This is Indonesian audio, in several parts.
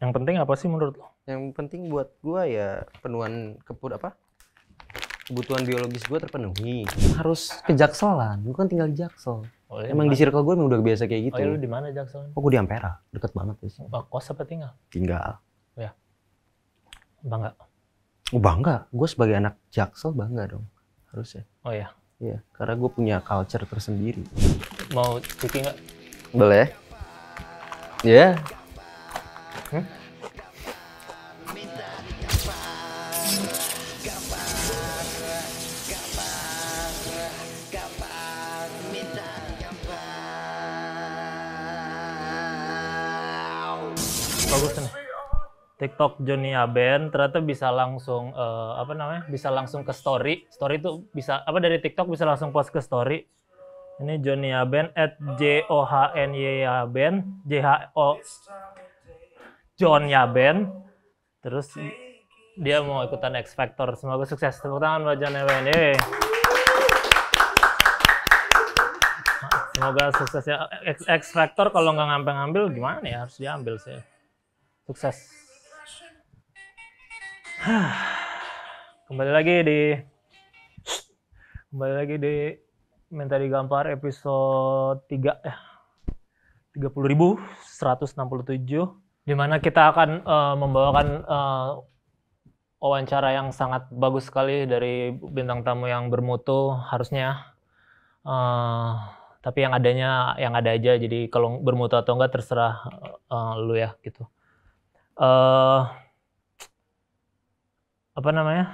Yang penting apa sih menurut lo? Yang penting buat gua ya penuhan kebut apa? Kebutuhan biologis gua terpenuhi. Harus ke Jakselan, gua kan tinggal di Jaksel. Oh, iya, emang di circle gue udah biasa kayak gitu. Oh, iya, lu di mana Jaksel? Oh, gue di Ampera, deket banget di sini. Oh, kos apa tinggal? Tinggal. Ya. Bangga. Oh, bangga. Gue sebagai anak Jaksel bangga dong. Harusnya. Oh iya. Iya, karena gue punya culture tersendiri. Mau cuci nggak? Boleh. Ya. Yeah. Bagus nih. TikTok Johnny Aben ternyata bisa langsung uh, apa namanya? Bisa langsung ke story. Story itu bisa apa dari TikTok bisa langsung post ke story. Ini Johnny Aben at J O H N Y A e J H O ya Yaben. terus dia mau ikutan X Factor semoga sukses tepuk tangan buat John Yaben. semoga ya. X, X Factor kalau nggak ngambil ngambil gimana ya harus diambil sih sukses kembali lagi di kembali lagi di minta digampar episode 3 eh 30.167 di mana kita akan uh, membawakan uh, wawancara yang sangat bagus sekali dari bintang tamu yang bermutu harusnya uh, tapi yang adanya yang ada aja jadi kalau bermutu atau enggak terserah uh, lu ya gitu uh, apa namanya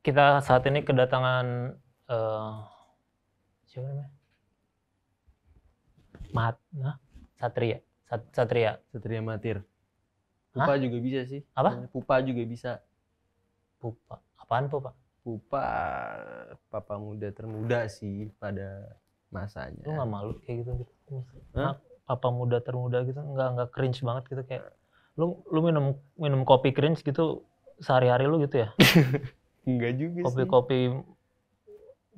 kita saat ini kedatangan uh, siapa namanya Mahat nah Satria Sat Satria. Satria Matir. Pupa Hah? juga bisa sih. Apa? Pupa juga bisa. Pupa. Apaan Pupa? Pupa papa muda termuda sih pada masanya. Lu nggak malu kayak gitu gitu. Papa muda termuda gitu nggak nggak cringe banget gitu kayak lu lu minum minum kopi cringe gitu sehari-hari lu gitu ya? Enggak juga kopi, -kopi sih. Kopi-kopi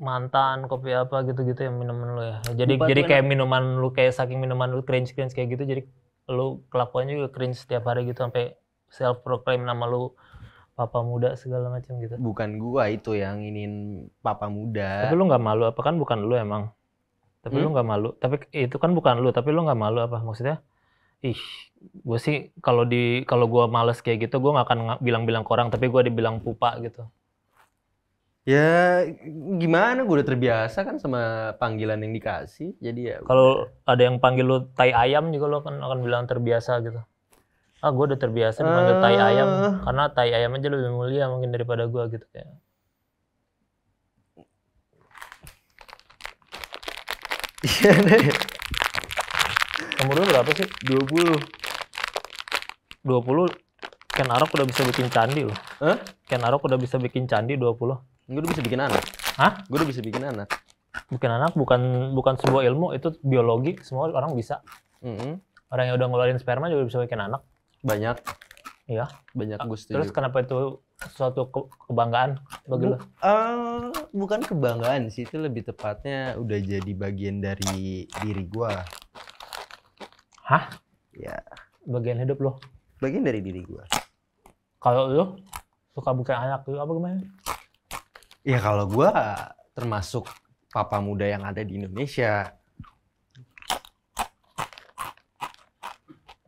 mantan kopi apa gitu-gitu yang minuman lu ya jadi Bukan jadi kayak minuman lu kayak saking minuman lu cringe cringe kayak gitu jadi lu kelakuannya juga cringe setiap hari gitu sampai self proclaim nama lu papa muda segala macam gitu. Bukan gua itu yang ingin papa muda. Tapi lu nggak malu apa kan bukan lu emang. Tapi hmm? lu nggak malu. Tapi itu kan bukan lu, tapi lu nggak malu apa maksudnya? Ih, gue sih kalau di kalau gua males kayak gitu gua nggak akan bilang-bilang ke orang, tapi gua dibilang pupa gitu. Ya gimana gue udah terbiasa kan sama panggilan yang dikasih. Jadi ya Kalau ada yang panggil lu tai ayam juga lo kan akan bilang terbiasa gitu. Ah, gue udah terbiasa dipanggil uh... tai ah. ayam karena tai ayam aja lebih mulia mungkin daripada gue gitu ya. Iya deh. Umur lu berapa sih? 20. 20 Ken Arok udah bisa bikin candi loh. Huh? Ken Arok udah bisa bikin candi 20. Gue udah bisa bikin anak. Hah? Gue udah bisa bikin anak. Bikin anak bukan bukan sebuah ilmu, itu biologi. Semua orang bisa. Mm -hmm. Orang yang udah ngeluarin sperma juga bisa bikin anak. Banyak. Iya. Banyak gue setuju. Terus kenapa itu suatu ke kebanggaan bagi Bu lo? Uh, eh, bukan kebanggaan sih, itu lebih tepatnya udah jadi bagian dari diri gue. Hah? Ya. Bagian hidup lo? Bagian dari diri gue. Kalau lo suka bukan anak lo apa gimana? Ya kalau gue termasuk papa muda yang ada di Indonesia.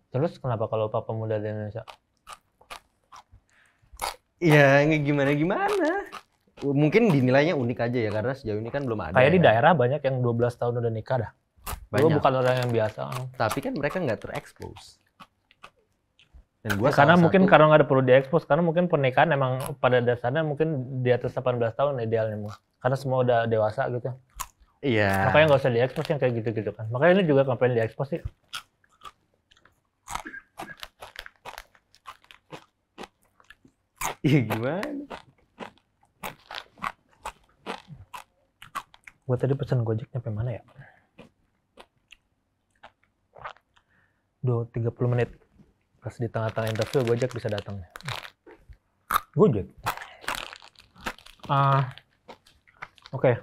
Terus kenapa kalau papa muda di Indonesia? Ya gimana gimana. Mungkin dinilainya unik aja ya karena sejauh ini kan belum ada. Kayak ya. di daerah banyak yang 12 tahun udah nikah dah. Banyak. Gue bukan orang yang biasa. Tapi kan mereka nggak terekspos. Dan gua ya, karena mungkin karena nggak ada perlu diekspos karena mungkin pernikahan emang pada dasarnya mungkin di atas 18 tahun idealnya mau. Karena semua udah dewasa gitu. Iya. Yeah. Makanya nggak usah diekspos yang kayak gitu-gitu kan. Makanya ini juga kampanye diekspos sih? Iya gimana? Gue tadi pesan gojek nyampe mana ya? Duh, 30 menit pas di tengah-tengah interview gue Gojek bisa datang Gojek ah oke okay.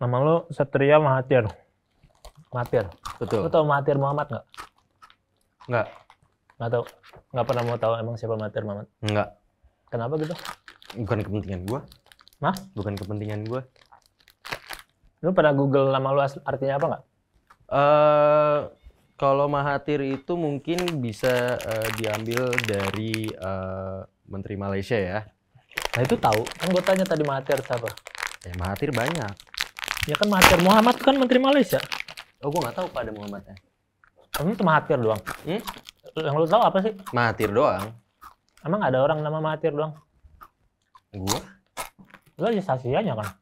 nama lo Satria Mahathir Mahathir betul lo tau Mahathir Muhammad nggak nggak nggak tau nggak pernah mau tahu emang siapa Mahathir Muhammad nggak kenapa gitu bukan kepentingan gue. Mah? bukan kepentingan gue. Lo pernah google nama lo artinya apa nggak eh uh, kalau Mahathir itu mungkin bisa uh, diambil dari uh, Menteri Malaysia ya. Nah itu tahu. Kan gue tanya tadi Mahathir siapa? Ya Mahathir banyak. Ya kan Mahathir Muhammad kan Menteri Malaysia. Oh gue nggak tahu pada Muhammadnya. Kamu itu Mahathir doang. Hmm? Yang lu tahu apa sih? Mahathir doang. Emang ada orang nama Mahathir doang? Gua? Lu aja sasianya kan?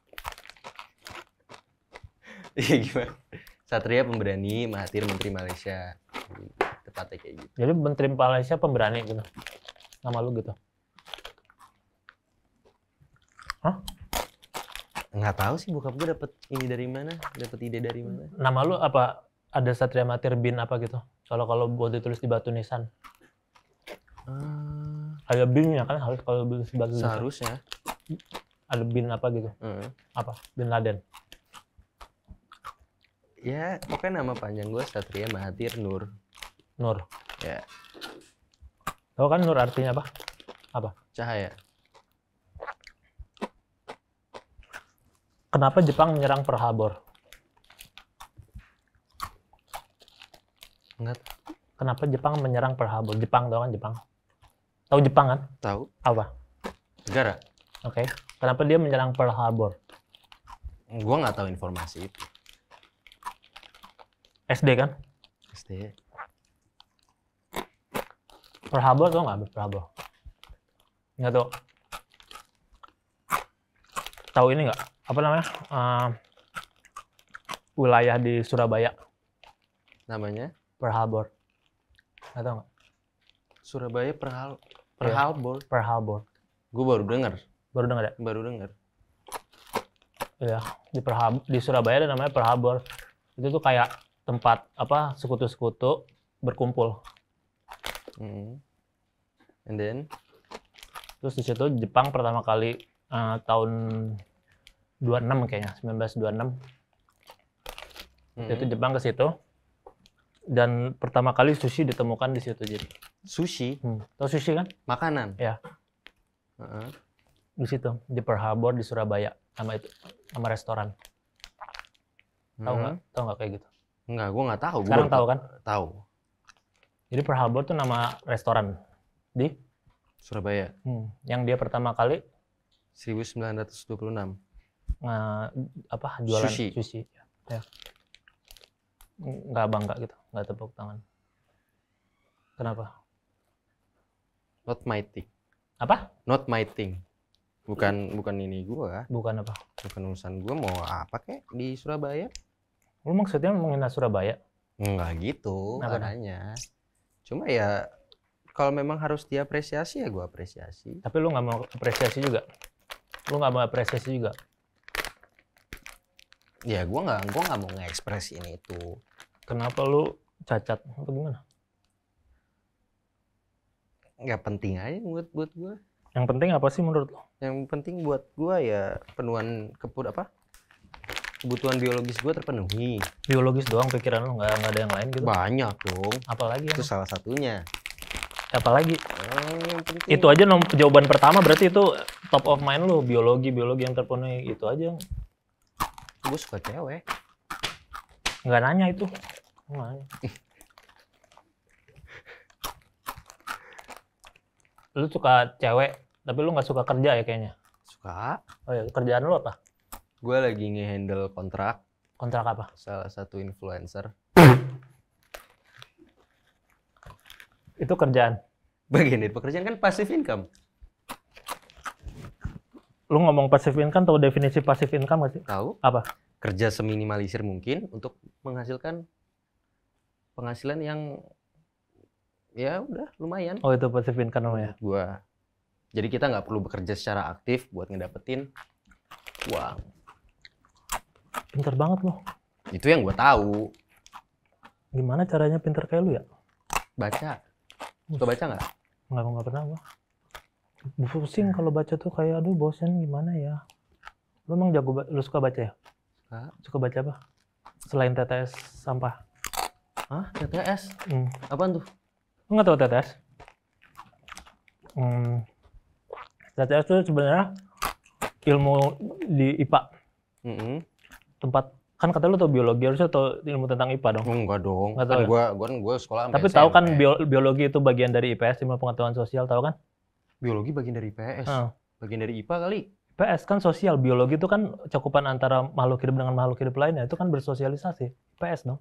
Iya gimana? Satria Pemberani Mahathir Menteri Malaysia. Tepatnya kayak gitu. Jadi Menteri Malaysia Pemberani gitu. Nama lu gitu. Hah? Nggak tahu sih bokap gue dapet ini dari mana, dapet ide dari mana. Nama lu apa? Ada Satria Mahathir bin apa gitu? Kalau kalau buat ditulis di batu nisan. Hmm. Ada binnya kan harus kalau ditulis di batu nisan. Seharusnya. Ada bin apa gitu? Hmm. Apa? Bin Laden ya pokoknya nama panjang gue Satria Mahathir Nur Nur ya Tahu kan nur artinya apa? Apa? Cahaya. Kenapa Jepang menyerang Pearl Harbor? Enggak. Kenapa Jepang menyerang Pearl Harbor? Jepang tahu kan Jepang? Tahu Jepang kan? Tahu. Apa? Negara. Oke. Okay. Kenapa dia menyerang Pearl Harbor? Gua nggak tahu informasi itu. SD kan? SD. Perhabo tau nggak perhabo? Nggak tau. Tahu ini nggak? Apa namanya? Uh, wilayah di Surabaya. Namanya? Perhabor. Nggak tau nggak? Surabaya Perhal Perhalbor. Iya. Yeah, Perhalbor. Gue baru denger. Baru denger ya? Baru denger. Iya, di Perhab di Surabaya ada namanya Perhabor. Itu tuh kayak tempat apa sekutu-sekutu berkumpul. Hmm. And then terus di situ Jepang pertama kali uh, tahun 26 kayaknya 1926 hmm. itu Jepang ke situ dan pertama kali sushi ditemukan di situ jadi sushi hmm. tau sushi kan makanan ya uh -huh. di situ di Pearl di Surabaya sama itu sama restoran tahu hmm. nggak hmm. tahu nggak kayak gitu Enggak, gue nggak tahu. Sekarang gua tahu kan? Tahu. Jadi Pearl Harbor tuh nama restoran di Surabaya. Hmm, yang dia pertama kali 1926. Nah, apa jualan sushi. sushi. Ya. Nggak bangga gitu, nggak tepuk tangan. Kenapa? Not my thing. Apa? Not my thing. Bukan bukan ini gua. Bukan apa? Bukan urusan gua mau apa kek di Surabaya. Lu maksudnya menghina Surabaya? Enggak gitu, Apa adanya. Cuma ya kalau memang harus diapresiasi ya gua apresiasi. Tapi lu nggak mau apresiasi juga? Lu nggak mau apresiasi juga? Ya gua nggak, gua nggak mau ini itu. Kenapa lu cacat? Apa gimana? nggak penting aja buat buat gua. Yang penting apa sih menurut lo? Yang penting buat gua ya penuhan keput apa? kebutuhan biologis gue terpenuhi. Biologis doang pikiran lo nggak ada yang lain gitu? Banyak dong. Apalagi? Itu yang? salah satunya. Apalagi? Eh, itu aja nom jawaban pertama berarti itu top of mind lo biologi biologi yang terpenuhi itu aja. Gue suka cewek. Nggak nanya itu. nanya. lu suka cewek tapi lu nggak suka kerja ya kayaknya suka oh ya kerjaan lu apa gue lagi ngehandle kontrak kontrak apa salah satu influencer itu kerjaan begini pekerjaan kan pasif income lu ngomong pasif income tahu definisi pasif income gak sih tahu apa kerja seminimalisir mungkin untuk menghasilkan penghasilan yang ya udah lumayan oh itu pasif income namanya gua jadi kita nggak perlu bekerja secara aktif buat ngedapetin uang pinter banget loh itu yang gue tahu gimana caranya pinter kayak lu ya baca Lu baca nggak nggak nggak pernah gua pusing kalau baca tuh kayak aduh bosen gimana ya lu emang jago lu suka baca ya suka suka baca apa selain TTS sampah Hah? TTS? Hmm. Apaan tuh? Lu nggak tahu TTS? Hmm. TTS tuh sebenarnya ilmu di IPA. Mm -hmm tempat kan kata lu tuh biologi harusnya tau ilmu tentang IPA dong. Enggak dong. Enggak Kan ya? gua gua gua sekolah Tapi tahu kan biologi itu bagian dari IPS ilmu pengetahuan sosial tahu kan? Biologi bagian dari IPS. Hmm. Ah. Bagian dari IPA kali. IPS kan sosial, biologi itu kan cakupan antara makhluk hidup dengan makhluk hidup lainnya itu kan bersosialisasi. IPS dong.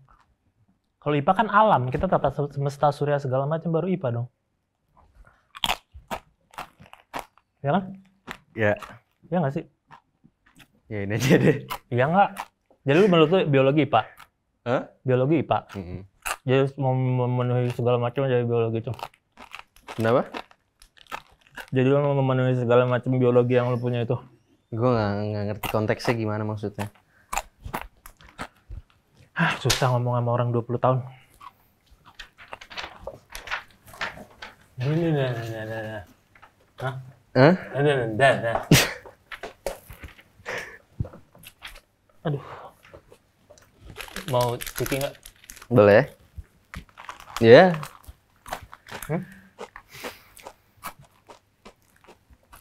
Kalau IPA kan alam, kita tata semesta surya segala macam baru IPA dong. Ya kan? ya. Yeah. Ya nggak sih? Ya ini aja deh. Iya enggak Jadi lu menurut lu biologi pak Hah? Biologi pak Mm -hmm. Jadi mau memenuhi segala macam dari biologi itu. Kenapa? Jadi lu mau memenuhi segala macam biologi yang lu punya itu. Gue nggak ngerti konteksnya gimana maksudnya. Hah, susah ngomong sama orang 20 tahun. Ini, nih nih nih nih Hah? Hah? Ini, nih nah, nah. Aduh. Mau cuci nggak? Boleh. Ya. Yeah. Hmm?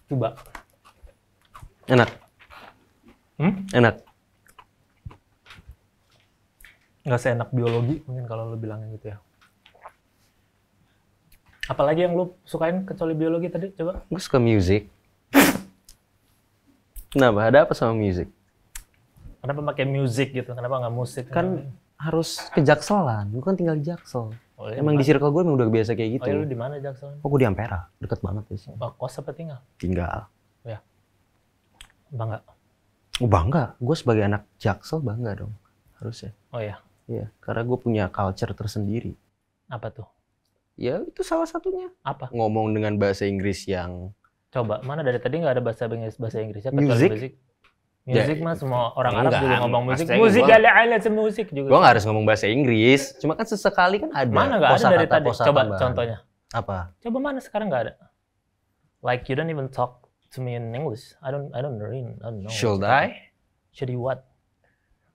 Coba. Enak. Hmm? Enak. Nggak seenak biologi mungkin kalau lo bilangnya gitu ya. Apalagi yang lo sukain kecuali biologi tadi? Coba. Gue suka music. Kenapa? Ada apa sama music? Kenapa pakai musik gitu? Kenapa nggak musik? Kan kenapa? harus ke Jakselan. Gue kan tinggal di Jaksel. Oh, iya, emang di circle gue emang udah biasa kayak gitu. Oh, iya, lu di mana Jaksel? Oh, gue di Ampera. Deket banget di sini. Oh, kos apa tinggal? Tinggal. Ya. Bangga. Oh, bangga. Gue sebagai anak Jaksel bangga dong. Harusnya. Oh ya. Iya, karena gue punya culture tersendiri. Apa tuh? Ya itu salah satunya. Apa? Ngomong dengan bahasa Inggris yang. Coba mana dari tadi nggak ada bahasa Inggris bahasa Inggrisnya music. music. Musik iya mah semua orang ya Arab enggak, juga ngomong musik. Musik ala ala musik juga. Gua gak harus ngomong bahasa Inggris, cuma kan sesekali kan ada. Mana nggak ada dari tadi? Coba contohnya. Apa? Coba mana sekarang gak ada? Like you don't even talk to me in English. I don't I don't really I don't know. Should I? Should you what?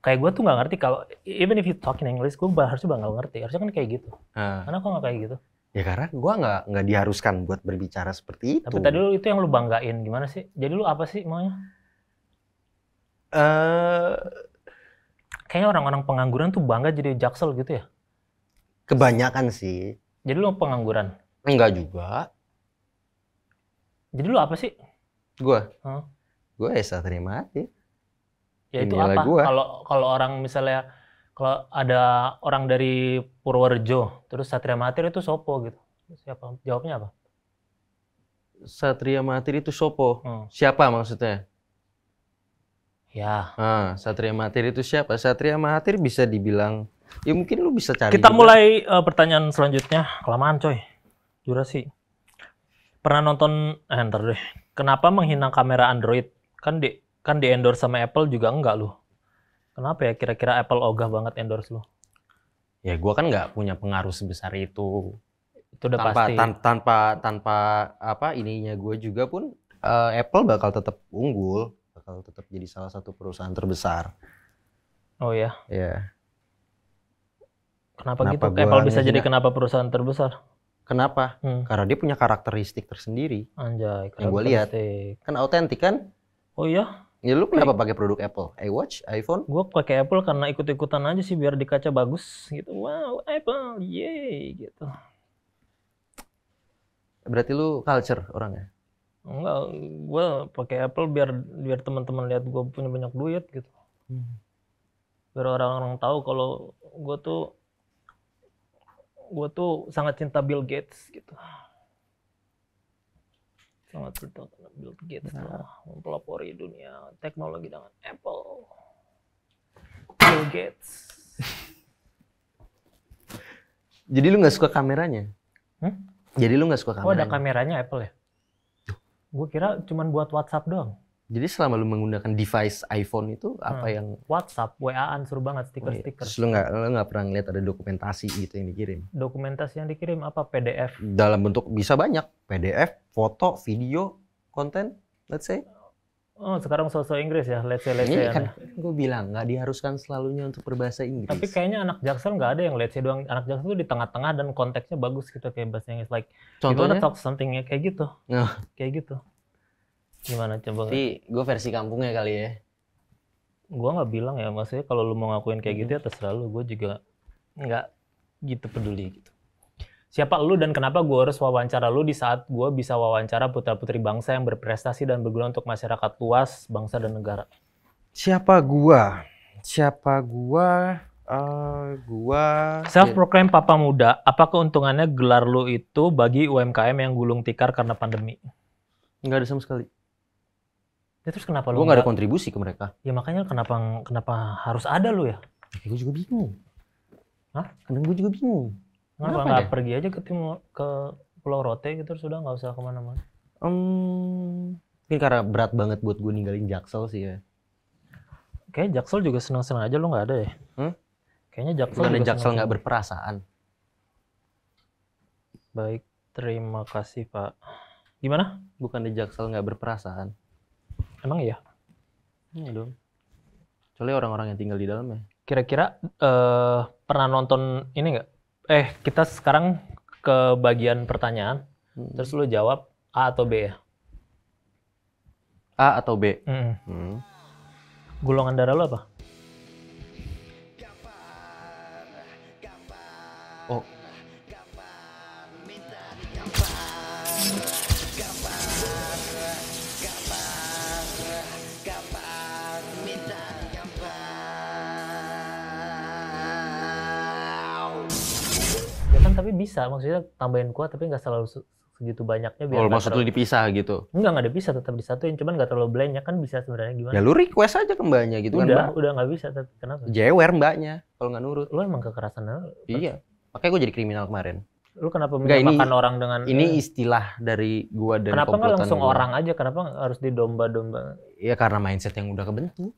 Kayak gue tuh gak ngerti kalau even if you talk in English, gue harusnya bakal ngerti. Harusnya kan kayak gitu. Hmm. Karena kok nggak kayak gitu? Ya karena gue nggak nggak diharuskan buat berbicara seperti itu. Tapi tadi lu itu yang lu banggain gimana sih? Jadi lu apa sih maunya? Eh, kayaknya orang-orang pengangguran tuh bangga jadi jaksel gitu ya? Kebanyakan sih. Jadi lu pengangguran? Enggak juga. Jadi lu apa sih? Gua. Huh? Gua ya terima aja. Ya itu apa? Kalau kalau orang misalnya kalau ada orang dari Purworejo terus Satria Matir itu sopo gitu. Siapa? Jawabnya apa? Satria Matir itu sopo. Hmm. Siapa maksudnya? Ya. Nah, Satria Mahathir itu siapa? Satria Mahathir bisa dibilang ya mungkin lu bisa cari. Kita juga. mulai uh, pertanyaan selanjutnya. Kelamaan coy. Durasi. Pernah nonton eh, ntar deh. Kenapa menghina kamera Android? Kan di kan di endorse sama Apple juga enggak lu. Kenapa ya kira-kira Apple ogah banget endorse lu? Ya gua kan nggak punya pengaruh sebesar itu. Itu udah tanpa, pasti. Tan tanpa tanpa apa ininya gua juga pun uh, Apple bakal tetap unggul bakal tetap jadi salah satu perusahaan terbesar. Oh ya. Ya. Yeah. Kenapa, kenapa gitu? Eh, Apple bisa jadi kenapa perusahaan terbesar? Kenapa? Hmm. Karena dia punya karakteristik tersendiri. Anjay, yang gue lihat. Kan autentik kan? Oh iya. Ya lu kenapa eh. pakai produk Apple? iWatch, iPhone? Gue pakai Apple karena ikut-ikutan aja sih biar di kaca bagus gitu. Wow, Apple, yay gitu. Berarti lu culture orangnya? enggak gue pakai Apple biar biar teman-teman lihat gue punya banyak duit gitu hmm. biar orang-orang tahu kalau gue tuh gue tuh sangat cinta Bill Gates gitu sangat cinta Bill Gates nah. mempelopori dunia teknologi dengan Apple Bill Gates jadi lu nggak suka kameranya hmm? jadi lu nggak suka kameranya oh ada kameranya Apple ya Gue kira cuman buat WhatsApp doang. Jadi selama lu menggunakan device iPhone itu apa hmm. yang WhatsApp, WA-an seru banget stiker-stiker. Oh iya. Terus lu nggak lu gak pernah ngeliat ada dokumentasi gitu yang dikirim? Dokumentasi yang dikirim apa PDF? Dalam bentuk bisa banyak PDF, foto, video, konten, let's say. Oh, sekarang sosok Inggris ya, let's say, let's iya, say. Ini kan ya. gue bilang, nggak diharuskan selalunya untuk berbahasa Inggris. Tapi kayaknya anak Jaksel nggak ada yang let's say doang. Anak Jaksel tuh di tengah-tengah dan konteksnya bagus gitu kayak bahasa Inggris. Like, Contohnya? gimana talk something ya, kayak gitu. Oh. Kayak gitu. Gimana coba? Tapi gue versi kampungnya kali ya. Gue nggak bilang ya, maksudnya kalau lu mau ngakuin kayak gitu ya mm-hmm. terserah lu. Gue juga nggak gitu peduli gitu. Siapa lu dan kenapa gue harus wawancara lu di saat gue bisa wawancara putra-putri bangsa yang berprestasi dan berguna untuk masyarakat luas, bangsa dan negara? Siapa gue? Siapa gue? Uh, gua self ya. proclaim papa muda. Apa keuntungannya gelar lu itu bagi UMKM yang gulung tikar karena pandemi? Nggak ada sama sekali. Ya terus kenapa gua lu? Gua nggak ada kontribusi ke mereka. Ya makanya kenapa kenapa harus ada lu ya? ya gue juga bingung. Hah? Kadang gue juga bingung. Kenapa nggak pergi aja ke timur ke Pulau Rote gitu sudah nggak usah kemana-mana? Um, mungkin karena berat banget buat gue ninggalin Jaksel sih ya. Kayak Jaksel juga seneng-seneng aja lo nggak ada ya? Hmm? Kayaknya Jaksel Bukan Jaksel nggak berperasaan. Baik, terima kasih Pak. Gimana? Bukan di Jaksel nggak berperasaan. Emang iya? Iya dong. Soalnya orang-orang yang tinggal di dalam ya. Kira-kira uh, pernah nonton ini nggak? eh kita sekarang ke bagian pertanyaan. Hmm. Terus lu jawab A atau B ya? A atau B. Hmm. Hmm. Golongan darah lu apa? bisa maksudnya tambahin kuah tapi nggak selalu segitu banyaknya biar oh, maksud terlalu... lu dipisah gitu enggak nggak ada bisa tetap disatuin cuman nggak terlalu blendnya kan bisa sebenarnya gimana ya lu request aja ke mbaknya gitu kan, udah, kan mbak udah nggak bisa tapi kenapa jewer mbaknya kalau nggak nurut lu emang kekerasan iya makanya gue jadi kriminal kemarin lu kenapa menyamakan orang dengan ini eh, istilah dari gua dan kenapa nggak langsung gua. orang aja kenapa harus didomba-domba ya karena mindset yang udah kebentuk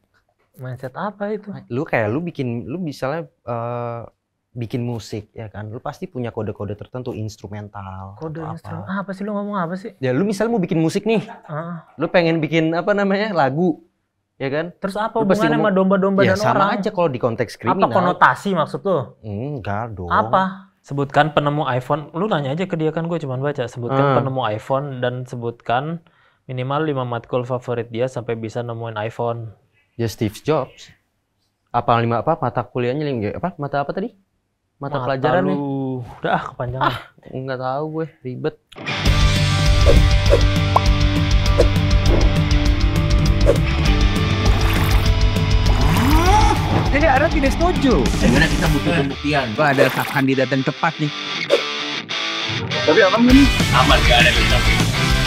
mindset apa itu lu kayak lu bikin lu misalnya uh, bikin musik ya kan lu pasti punya kode-kode tertentu instrumental kode instrumental apa. Ah, apa sih lu ngomong apa sih ya lu misalnya mau bikin musik nih ah. lu pengen bikin apa namanya lagu ya kan terus apa lu hubungannya sama domba-domba ya, dan sama orang aja kalau di konteks kriminal apa konotasi maksud lu enggak dong apa sebutkan penemu iPhone lu nanya aja ke dia kan gue cuma baca sebutkan hmm. penemu iPhone dan sebutkan minimal 5 matkul favorit dia sampai bisa nemuin iPhone ya Steve Jobs apa lima apa mata kuliahnya lima apa mata apa tadi mata, mata pelajaran lu. nih. Udah ah kepanjangan. Ah, enggak tahu gue, ribet. Jadi ada tidak setuju. Sebenarnya kita butuh pembuktian. Gue ada kandidat yang tepat nih. Tapi aman ini? Aman gak ada kita.